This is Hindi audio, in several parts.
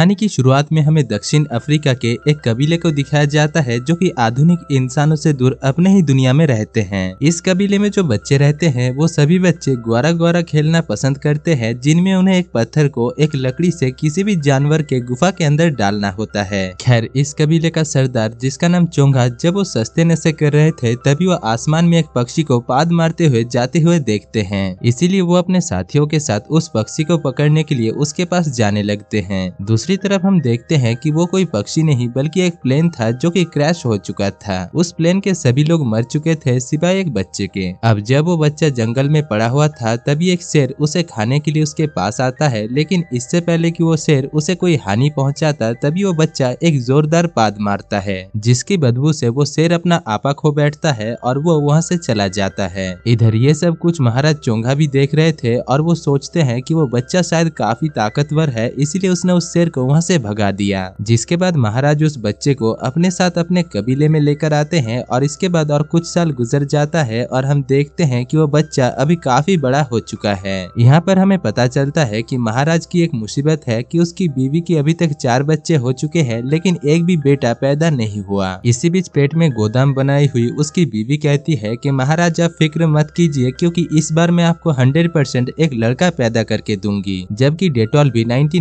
कहानी की शुरुआत में हमें दक्षिण अफ्रीका के एक कबीले को दिखाया जाता है जो कि आधुनिक इंसानों से दूर अपने ही दुनिया में रहते हैं इस कबीले में जो बच्चे रहते हैं वो सभी बच्चे ग्वारा ग्वारा खेलना पसंद करते हैं जिनमें उन्हें एक पत्थर को एक लकड़ी से किसी भी जानवर के गुफा के अंदर डालना होता है खैर इस कबीले का सरदार जिसका नाम चोंगा जब वो सस्ते नशे कर रहे थे तभी वो आसमान में एक पक्षी को पाद मारते हुए जाते हुए देखते हैं इसीलिए वो अपने साथियों के साथ उस पक्षी को पकड़ने के लिए उसके पास जाने लगते हैं दूसरी दूसरी तरफ हम देखते हैं कि वो कोई पक्षी नहीं बल्कि एक प्लेन था जो कि क्रैश हो चुका था उस प्लेन के सभी लोग मर चुके थे सिवाय एक बच्चे के अब जब वो बच्चा जंगल में पड़ा हुआ था तभी एक शेर उसे खाने के लिए उसके पास आता है लेकिन इससे पहले की वो शेर उसे कोई हानि पहुँचाता तभी वो बच्चा एक जोरदार पाद मारता है जिसकी बदबू से वो शेर अपना आपा खो बैठता है और वो वहाँ से चला जाता है इधर ये सब कुछ महाराज चोंगा भी देख रहे थे और वो सोचते हैं कि वो बच्चा शायद काफी ताकतवर है इसीलिए उसने उस शेर को वहाँ से भगा दिया जिसके बाद महाराज उस बच्चे को अपने साथ अपने कबीले में लेकर आते हैं और इसके बाद और कुछ साल गुजर जाता है और हम देखते हैं कि वो बच्चा अभी काफी बड़ा हो चुका है यहाँ पर हमें पता चलता है कि महाराज की एक मुसीबत है कि उसकी बीवी की अभी तक चार बच्चे हो चुके हैं लेकिन एक भी बेटा पैदा नहीं हुआ इसी बीच पेट में गोदाम बनाई हुई उसकी बीवी कहती है की महाराज आप फिक्र मत कीजिए क्यूँकी इस बार मैं आपको हंड्रेड परसेंट एक लड़का पैदा करके दूंगी जबकि डेटोल भी नाइन्टी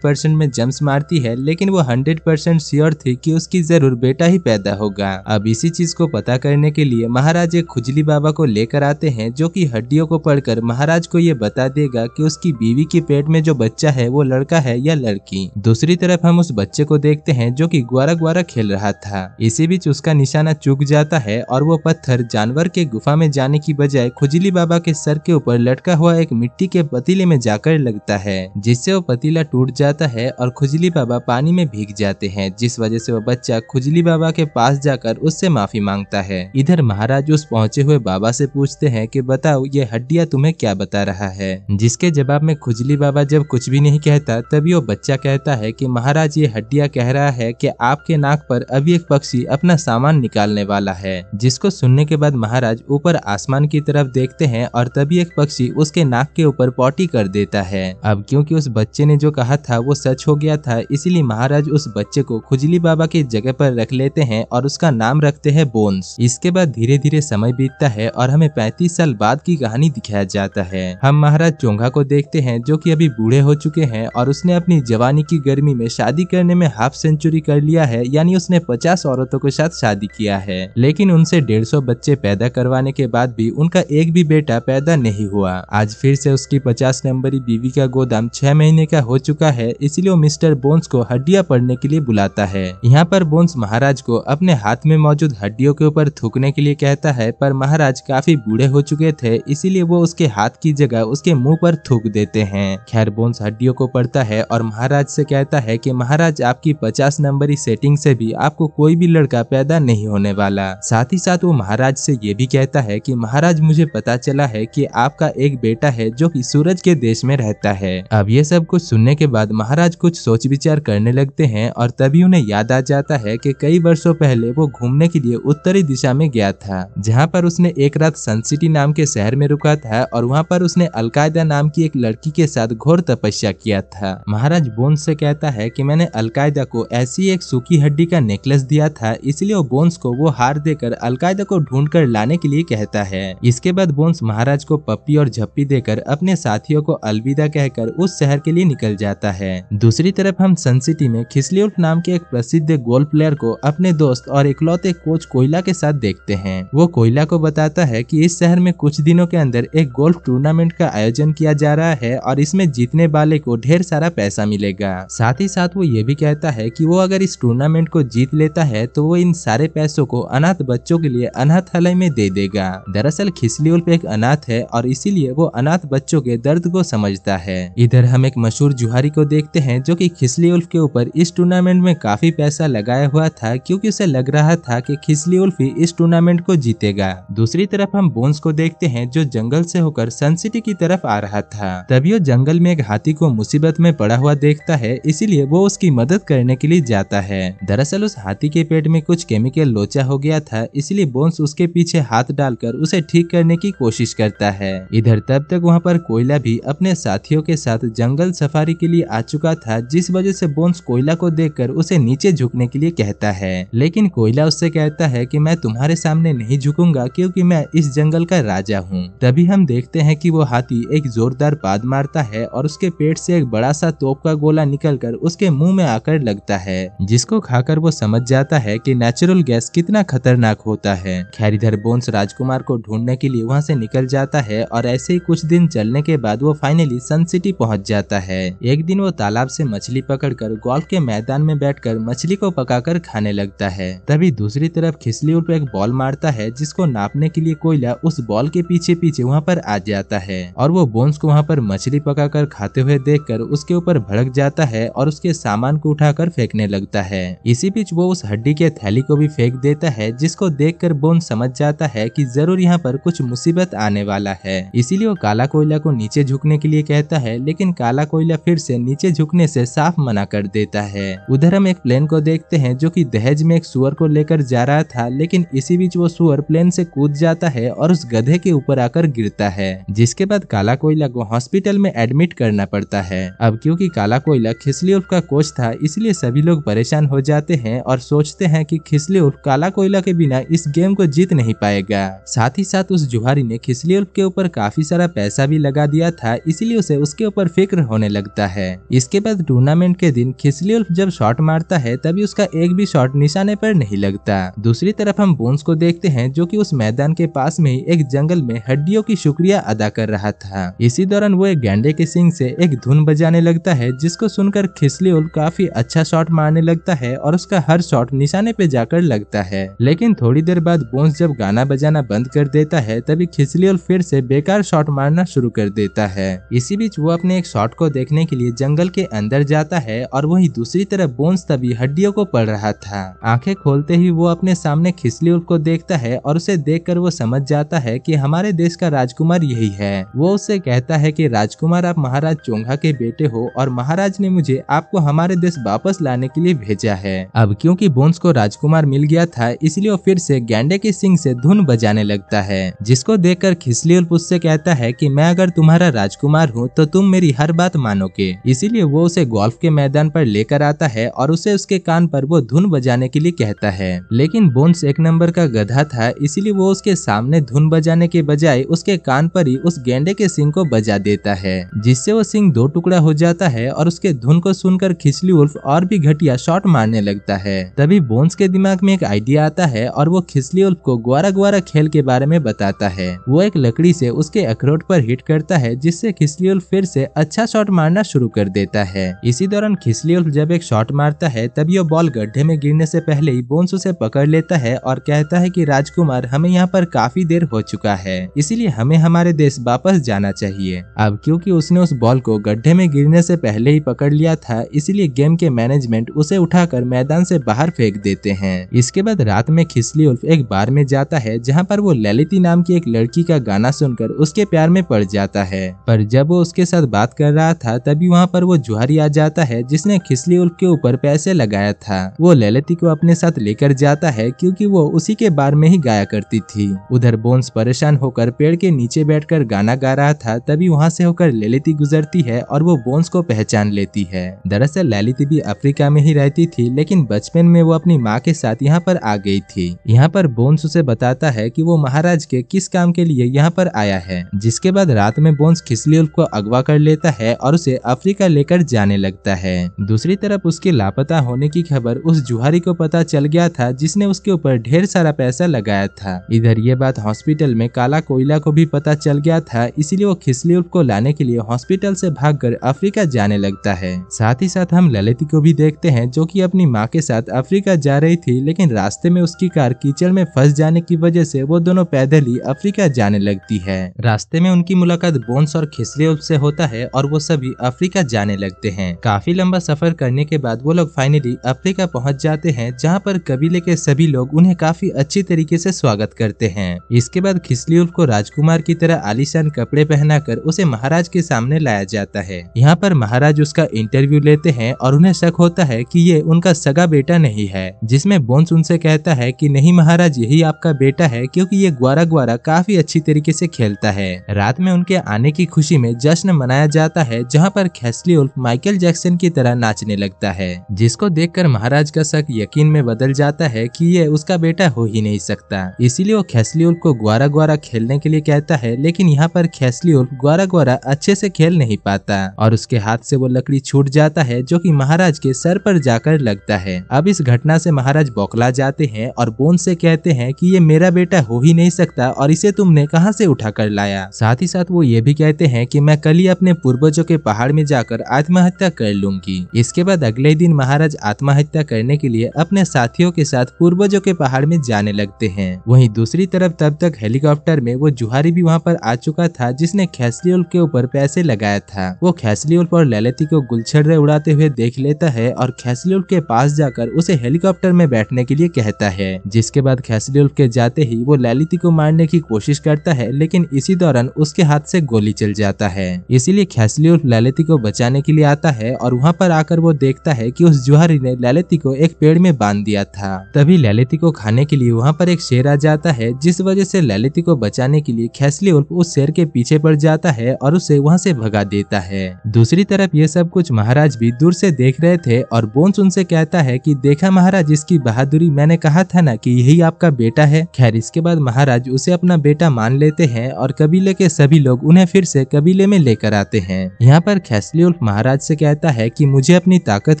परसेंट परसेंट में जम्स मारती है लेकिन वो हंड्रेड परसेंट श्योर थी कि उसकी जरूर बेटा ही पैदा होगा अब इसी चीज को पता करने के लिए महाराज एक खुजली बाबा को लेकर आते हैं जो की हड्डियों को पढ़कर महाराज को ये बता देगा की उसकी बीवी के पेट में जो बच्चा है वो लड़का है या लड़की दूसरी तरफ हम उस बच्चे को देखते हैं जो की ग्वारा ग्वारा खेल रहा था इसी बीच उसका निशाना चूक जाता है और वो पत्थर जानवर के गुफा में जाने की बजाय खुजली बाबा के सर के ऊपर लटका हुआ एक मिट्टी के पतीले में जाकर लगता है जिससे वो पतीला टूट जाता है और खुजली बाबा पानी में भीग जाते हैं जिस वजह से वह बच्चा खुजली बाबा के पास जाकर उससे माफी मांगता है इधर महाराज उस पहुंचे हुए बाबा से पूछते हैं कि बताओ ये हड्डिया तुम्हें क्या बता रहा है जिसके जवाब में खुजली बाबा जब कुछ भी नहीं कहता तभी वो बच्चा कहता है की महाराज ये हड्डिया कह रहा है की आपके नाक पर अभी एक पक्षी अपना सामान निकालने वाला है जिसको सुनने के बाद महाराज ऊपर आसमान की तरफ देखते हैं और तभी एक पक्षी उसके नाक के ऊपर पॉटी कर देता है अब क्योंकि उस बच्चे ने जो कहा था वो सच हो गया था इसीलिए महाराज उस बच्चे को खुजली बाबा की जगह पर रख लेते हैं और उसका नाम रखते हैं बोन्स इसके बाद धीरे धीरे समय बीतता है और हमें पैंतीस साल बाद की कहानी दिखाया जाता है हम महाराज चोंगा को देखते हैं जो की अभी बूढ़े हो चुके हैं और उसने अपनी जवानी की गर्मी में शादी करने में हाफ सेंचुरी कर लिया है यानी उसने पचास औरतों के साथ शादी किया है लेकिन उनसे डेढ़ सौ बच्चे पैदा करवाने के बाद भी उनका एक भी बेटा पैदा नहीं हुआ आज फिर से उसकी पचास नंबरी बीवी का गोदाम छह महीने का हो चुका है इस इसलिए वो मिस्टर बोन्स को हड्डियां पढ़ने के लिए बुलाता है यहाँ पर बोन्स महाराज को अपने हाथ में मौजूद हड्डियों के ऊपर थूकने के लिए कहता है पर महाराज काफी बूढ़े हो चुके थे इसीलिए वो उसके हाथ की जगह उसके मुंह पर थूक देते हैं खैर बोन्स हड्डियों को पढ़ता है और महाराज से कहता है कि महाराज आपकी पचास नंबरी सेटिंग से भी आपको कोई भी लड़का पैदा नहीं होने वाला साथ ही साथ वो महाराज से ये भी कहता है कि महाराज मुझे पता चला है कि आपका एक बेटा है जो कि सूरज के देश में रहता है अब ये सब कुछ सुनने के बाद महाराज महाराज कुछ सोच विचार करने लगते हैं और तभी उन्हें याद आ जाता है कि कई वर्षों पहले वो घूमने के लिए उत्तरी दिशा में गया था जहाँ पर उसने एक रात सनसिटी नाम के शहर में रुका था और वहाँ पर उसने अलकायदा नाम की एक लड़की के साथ घोर तपस्या किया था महाराज बोन्स से कहता है की मैंने अलकायदा को ऐसी एक सूखी हड्डी का नेकलेस दिया था इसलिए वो बोन्स को वो हार देकर अलकायदा को ढूंढ कर लाने के लिए कहता है इसके बाद बोन्स महाराज को पप्पी और झप्पी देकर अपने साथियों को अलविदा कहकर उस शहर के लिए निकल जाता है दूसरी तरफ हम सन सिटी में उल्फ नाम के एक प्रसिद्ध गोल्फ प्लेयर को अपने दोस्त और इकलौते कोच कोयला के साथ देखते हैं वो कोयला को बताता है कि इस शहर में कुछ दिनों के अंदर एक गोल्फ टूर्नामेंट का आयोजन किया जा रहा है और इसमें जीतने वाले को ढेर सारा पैसा मिलेगा साथ ही साथ वो ये भी कहता है की वो अगर इस टूर्नामेंट को जीत लेता है तो वो इन सारे पैसों को अनाथ बच्चों के लिए अनाथालय में दे देगा दरअसल खिसलियोल्फ एक अनाथ है और इसीलिए वो अनाथ बच्चों के दर्द को समझता है इधर हम एक मशहूर जुहारी को देखते हैं जो कि खिसली उल्फ के ऊपर इस टूर्नामेंट में काफी पैसा लगाया हुआ था क्योंकि उसे लग रहा था कि खिसली उल्फ ही इस टूर्नामेंट को जीतेगा दूसरी तरफ हम बोन्स को देखते हैं जो जंगल से होकर सन सिटी की तरफ आ रहा था तभी वो जंगल में एक हाथी को मुसीबत में पड़ा हुआ देखता है इसीलिए वो उसकी मदद करने के लिए जाता है दरअसल उस हाथी के पेट में कुछ केमिकल लोचा हो गया था इसलिए बोन्स उसके पीछे हाथ डालकर उसे ठीक करने की कोशिश करता है इधर तब तक वहाँ पर कोयला भी अपने साथियों के साथ जंगल सफारी के लिए आ चुका हुआ था जिस वजह से बोन्स कोयला को देखकर उसे नीचे झुकने के लिए कहता है लेकिन कोयला उससे कहता है कि मैं तुम्हारे सामने नहीं झुकूंगा क्योंकि मैं इस जंगल का राजा हूँ तभी हम देखते हैं कि वो हाथी एक जोरदार पाद मारता है और उसके पेट से एक बड़ा सा तोप का गोला निकलकर उसके मुंह में आकर लगता है जिसको खाकर वो समझ जाता है कि नेचुरल गैस कितना खतरनाक होता है खैर इधर बोन्स राजकुमार को ढूंढने के लिए वहाँ से निकल जाता है और ऐसे ही कुछ दिन चलने के बाद वो फाइनली सन सिटी पहुँच जाता है एक दिन वो ताला तालाब से मछली पकड़कर गोल्फ के मैदान में बैठकर मछली को पकाकर खाने लगता है तभी दूसरी तरफ खिसली उर्फ एक बॉल मारता है जिसको नापने के लिए कोयला उस बॉल के पीछे पीछे वहाँ पर आ जाता है और वो बोन्स को वहाँ पर मछली पका खाते हुए देख उसके ऊपर भड़क जाता है और उसके सामान को उठा फेंकने लगता है इसी बीच वो उस हड्डी के थैली को भी फेंक देता है जिसको देख बोन्स समझ जाता है की जरूर यहाँ पर कुछ मुसीबत आने वाला है इसीलिए वो काला कोयला को नीचे झुकने के लिए कहता है लेकिन काला कोयला फिर से नीचे झुक झुकने से साफ मना कर देता है उधर हम एक प्लेन को देखते हैं जो कि दहेज में एक सुअर को लेकर जा रहा था लेकिन इसी बीच वो सुअर प्लेन से कूद जाता है और उस गधे के ऊपर आकर गिरता है जिसके बाद काला कोयला को हॉस्पिटल में एडमिट करना पड़ता है अब क्यूँकी काला कोयला खिसली उर्फ का कोच था इसलिए सभी लोग परेशान हो जाते हैं और सोचते है की खिसली उर्फ काला कोयला के बिना इस गेम को जीत नहीं पाएगा साथ ही साथ उस जुहारी ने खिसली उर्फ के ऊपर काफी सारा पैसा भी लगा दिया था इसीलिए उसे उसके ऊपर फिक्र होने लगता है इसके उसके बाद टूर्नामेंट के दिन खिसली उल्फ जब शॉट मारता है तभी उसका एक भी शॉट निशाने पर नहीं लगता दूसरी तरफ हम बोन्स को देखते हैं जो की उस मैदान के पास में ही एक जंगल में हड्डियों की शुक्रिया अदा कर रहा था इसी दौरान वो एक गैंडे के सिंह से एक धुन बजाने लगता है जिसको सुनकर खिसली उल्फ काफी अच्छा शॉट मारने लगता है और उसका हर शॉट निशाने पे जाकर लगता है लेकिन थोड़ी देर बाद बोन्स जब गाना बजाना बंद कर देता है तभी खिसली उल्फ फिर से बेकार शॉट मारना शुरू कर देता है इसी बीच वो अपने एक शॉट को देखने के लिए जंगल के अंदर जाता है और वही दूसरी तरफ बोन्स तभी हड्डियों को पड़ रहा था आंखें खोलते ही वो अपने सामने खिसली उल्फ को देखता है और उसे देख वो समझ जाता है की हमारे देश का राजकुमार यही है वो उसे कहता है की राजकुमार आप महाराज चोंगा के बेटे हो और महाराज ने मुझे आपको हमारे देश वापस लाने के लिए भेजा है अब क्योंकि बोन्स को राजकुमार मिल गया था इसलिए वो फिर से गैंडे के सिंह से धुन बजाने लगता है जिसको देखकर खिसली उल्फ उससे कहता है कि मैं अगर तुम्हारा राजकुमार हूँ तो तुम मेरी हर बात मानोगे इसीलिए वो उसे गोल्फ के मैदान पर लेकर आता है और उसे उसके कान पर वो धुन बजाने के लिए कहता है लेकिन बोन्स एक नंबर का गधा था इसीलिए वो उसके सामने धुन बजाने के बजाय उसके कान पर ही उस गेंडे के सिंह को बजा देता है जिससे वो सिंह दो टुकड़ा हो जाता है और उसके धुन को सुनकर खिचली उल्फ और भी घटिया शॉट मारने लगता है तभी बोन्स के दिमाग में एक आइडिया आता है और वो खिचली उल्फ को ग्वारा ग्वारा खेल के बारे में बताता है वो एक लकड़ी से उसके अखरोट पर हिट करता है जिससे खिचली उल्फ फिर से अच्छा शॉट मारना शुरू कर देता है है इसी दौरान उल्फ जब एक शॉट मारता है तब यह बॉल गड्ढे में गिरने से पहले ही बोन्स उसे पकड़ लेता है और कहता है कि राजकुमार हमें यहाँ पर काफी देर हो चुका है इसीलिए हमें हमारे देश वापस जाना चाहिए अब क्योंकि उसने उस बॉल को गड्ढे में गिरने से पहले ही पकड़ लिया था इसीलिए गेम के मैनेजमेंट उसे उठाकर मैदान से बाहर फेंक देते हैं इसके बाद रात में खिसली उल्फ एक बार में जाता है जहाँ पर वो ललिती नाम की एक लड़की का गाना सुनकर उसके प्यार में पड़ जाता है पर जब वो उसके साथ बात कर रहा था तभी वहाँ पर वो जौहरी आ जाता है जिसने खिसली उल्फ के ऊपर पैसे लगाया था वो ललिती को अपने साथ लेकर जाता है क्योंकि वो उसी के बार में ही गाया करती थी उधर बोन्स परेशान होकर पेड़ के नीचे बैठकर गाना गा रहा था तभी वहाँ से होकर ललिती गुजरती है और वो बोन्स को पहचान लेती है दरअसल ललिती भी अफ्रीका में ही रहती थी लेकिन बचपन में वो अपनी माँ के साथ यहाँ पर आ गई थी यहाँ पर बोन्स उसे बताता है कि वो महाराज के किस काम के लिए यहाँ पर आया है जिसके बाद रात में बोन्स खिसली उल्फ को अगवा कर लेता है और उसे अफ्रीका लेकर जाने लगता है दूसरी तरफ उसके लापता होने की खबर उस जुहारी को पता चल गया था जिसने उसके ऊपर ढेर सारा पैसा लगाया था इधर ये बात हॉस्पिटल में काला कोयला को भी पता चल गया था इसीलिए वो खिसली को लाने के लिए हॉस्पिटल से भागकर अफ्रीका जाने लगता है साथ ही साथ हम ललिती को भी देखते हैं जो कि अपनी माँ के साथ अफ्रीका जा रही थी लेकिन रास्ते में उसकी कार कीचड़ में फंस जाने की वजह से वो दोनों पैदल ही अफ्रीका जाने लगती है रास्ते में उनकी मुलाकात बोन्स और खिसली से होता है और वो सभी अफ्रीका जाने लगते हैं काफी लंबा सफर करने के बाद वो लोग फाइनली अफ्रीका पहुंच जाते हैं जहां पर कबीले के सभी लोग उन्हें काफी अच्छी तरीके से स्वागत करते हैं इसके बाद खिसली उल्फ को राजकुमार की तरह आलिशान कपड़े पहनाकर उसे महाराज के सामने लाया जाता है यहाँ पर महाराज उसका इंटरव्यू लेते हैं और उन्हें शक होता है की ये उनका सगा बेटा नहीं है जिसमे बोन्स उनसे कहता है की नहीं महाराज यही आपका बेटा है क्यूँकी ये ग्वारा ग्वारा काफी अच्छी तरीके से खेलता है रात में उनके आने की खुशी में जश्न मनाया जाता है जहाँ पर खेसली उल्फ माइकल जैक्सन की तरह नाचने लगता है जिसको देखकर महाराज का शक यकीन में बदल जाता है कि ये उसका बेटा हो ही नहीं सकता इसीलिए वो खेसलियोल को ग्वारा ग्वारा खेलने के लिए कहता है लेकिन यहाँ पर खेसलियोल ग्वारा ग्वारा अच्छे से खेल नहीं पाता और उसके हाथ से वो लकड़ी छूट जाता है जो की महाराज के सर पर जाकर लगता है अब इस घटना से महाराज बौखला जाते हैं और बोन से कहते हैं कि ये मेरा बेटा हो ही नहीं सकता और इसे तुमने कहाँ से उठा कर लाया साथ ही साथ वो ये भी कहते हैं कि मैं कल ही अपने पूर्वजों के पहाड़ में जाकर आज आत्महत्या कर लूंगी इसके बाद अगले दिन महाराज आत्महत्या करने के लिए अपने साथियों के साथ पूर्वजों के पहाड़ में जाने लगते हैं वहीं दूसरी तरफ तब तक हेलीकॉप्टर में वो जुहारी भी वहाँ पर आ चुका था जिसने खैसलियोल के ऊपर पैसे लगाया था वो खैसलियोल पर ललिती को गुलछड़े उड़ाते हुए देख लेता है और खैसलियोल के पास जाकर उसे हेलीकॉप्टर में बैठने के लिए कहता है जिसके बाद खैसलियोल के जाते ही वो ललिती को मारने की कोशिश करता है लेकिन इसी दौरान उसके हाथ से गोली चल जाता है इसीलिए खैसलियोल ललिती को बचाने के लिए आता है और वहाँ पर आकर वो देखता है कि उस जुहारी ने ललिती को एक पेड़ में बांध दिया था तभी ललिती को खाने के लिए वहाँ पर एक शेर आ जाता है जिस वजह से ललिती को बचाने के लिए खैसली उर्फ उस शेर के पीछे पड़ जाता है और उसे वहाँ से भगा देता है दूसरी तरफ ये सब कुछ महाराज भी दूर से देख रहे थे और बोन्स उनसे कहता है कि देखा महाराज इसकी बहादुरी मैंने कहा था ना कि यही आपका बेटा है खैर इसके बाद महाराज उसे अपना बेटा मान लेते हैं और कबीले के सभी लोग उन्हें फिर से कबीले में लेकर आते हैं यहाँ पर खैसली उल्फ महाराज महाराज से कहता है कि मुझे अपनी ताकत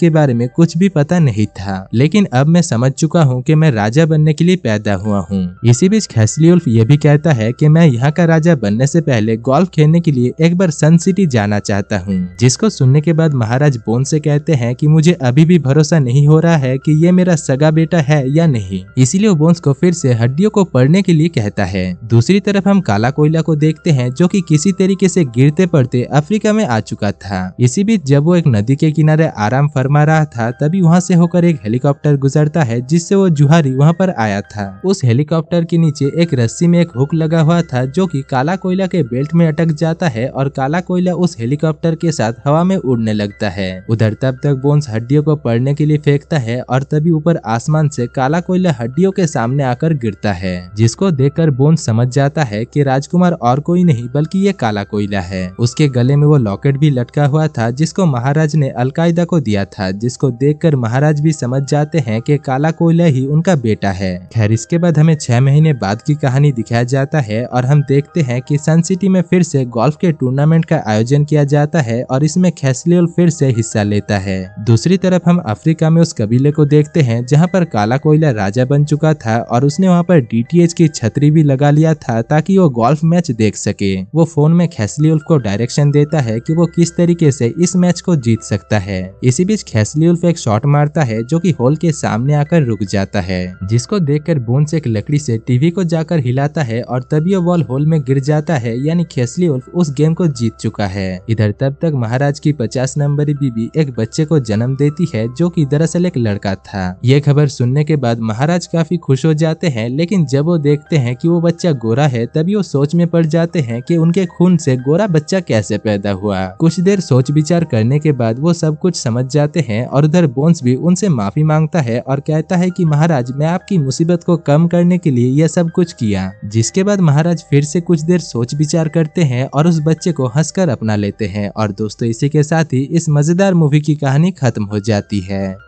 के बारे में कुछ भी पता नहीं था लेकिन अब मैं समझ चुका हूँ कि मैं राजा बनने के लिए पैदा हुआ हूँ इसी बीच उल्फ ये भी कहता है कि मैं यहाँ का राजा बनने से पहले गोल्फ खेलने के लिए एक बार सन सिटी जाना चाहता हूँ जिसको सुनने के बाद महाराज बोन से कहते हैं की मुझे अभी भी भरोसा नहीं हो रहा है की ये मेरा सगा बेटा है या नहीं इसीलिए बोन्स को फिर से हड्डियों को पढ़ने के लिए कहता है दूसरी तरफ हम काला कोयला को देखते हैं जो कि किसी तरीके से गिरते पड़ते अफ्रीका में आ चुका था इसी बीच जब वो एक नदी के किनारे आराम फरमा रहा था तभी वहाँ से होकर एक हेलीकॉप्टर गुजरता है जिससे वो जुहारी वहाँ पर आया था उस हेलीकॉप्टर के नीचे एक रस्सी में एक हुक लगा हुआ था जो की काला कोयला के बेल्ट में अटक जाता है और काला कोयला उस हेलीकॉप्टर के साथ हवा में उड़ने लगता है उधर तब तक बोन्स हड्डियों को पड़ने के लिए फेंकता है और तभी ऊपर आसमान से काला कोयला हड्डियों के सामने आकर गिरता है जिसको देखकर बोन्स समझ जाता है कि राजकुमार और कोई नहीं बल्कि ये काला कोयला है उसके गले में वो लॉकेट भी लटका हुआ था जिसको महाराज ने अलकायदा को दिया था जिसको देखकर महाराज भी समझ जाते हैं कि काला कोयला ही उनका बेटा है खैर इसके बाद हमें छह महीने बाद की कहानी दिखाया जाता है और हम देखते हैं कि सन सिटी में फिर से गोल्फ के टूर्नामेंट का आयोजन किया जाता है और इसमें खैसलियोल फिर से हिस्सा लेता है दूसरी तरफ हम अफ्रीका में उस कबीले को देखते हैं जहाँ पर काला कोयला राजा बन चुका था और उसने वहाँ पर डी की छतरी भी लगा लिया था ताकि वो गोल्फ मैच देख सके वो फोन में खेसलियल को डायरेक्शन देता है कि वो किस तरीके ऐसी इस मैच को जीत सकता है इसी बीच खेसली उल्फ एक शॉट मारता है जो की होल के सामने आकर रुक जाता है जिसको देखकर बोन्स एक लकड़ी से टीवी को जाकर हिलाता है और तभी वो बॉल होल में गिर जाता है यानी खेसली उल्फ उस गेम को जीत चुका है इधर तब तक महाराज की पचास नंबर बीबी एक बच्चे को जन्म देती है जो की दरअसल एक लड़का था ये खबर सुनने के बाद महाराज काफी खुश हो जाते हैं लेकिन जब वो देखते हैं कि वो बच्चा गोरा है तभी वो सोच में पड़ जाते हैं कि उनके खून से गोरा बच्चा कैसे पैदा हुआ कुछ देर सोच विचार विचार करने के बाद वो सब कुछ समझ जाते हैं और उधर बोन्स भी उनसे माफ़ी मांगता है और कहता है कि महाराज मैं आपकी मुसीबत को कम करने के लिए यह सब कुछ किया जिसके बाद महाराज फिर से कुछ देर सोच विचार करते हैं और उस बच्चे को हंसकर अपना लेते हैं और दोस्तों इसी के साथ ही इस मज़ेदार मूवी की कहानी खत्म हो जाती है